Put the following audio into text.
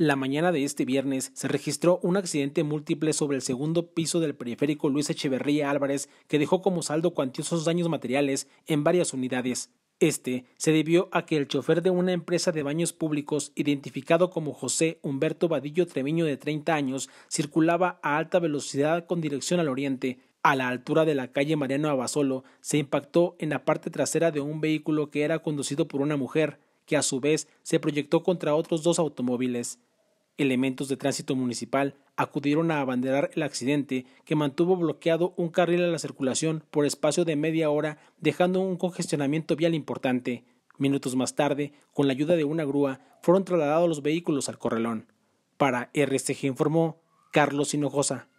La mañana de este viernes se registró un accidente múltiple sobre el segundo piso del periférico Luis Echeverría Álvarez que dejó como saldo cuantiosos daños materiales en varias unidades. Este se debió a que el chofer de una empresa de baños públicos, identificado como José Humberto Vadillo Treviño de 30 años, circulaba a alta velocidad con dirección al oriente. A la altura de la calle Mariano Abasolo, se impactó en la parte trasera de un vehículo que era conducido por una mujer, que a su vez se proyectó contra otros dos automóviles. Elementos de tránsito municipal acudieron a abanderar el accidente que mantuvo bloqueado un carril a la circulación por espacio de media hora, dejando un congestionamiento vial importante. Minutos más tarde, con la ayuda de una grúa, fueron trasladados los vehículos al corralón. Para RCG informó Carlos Hinojosa.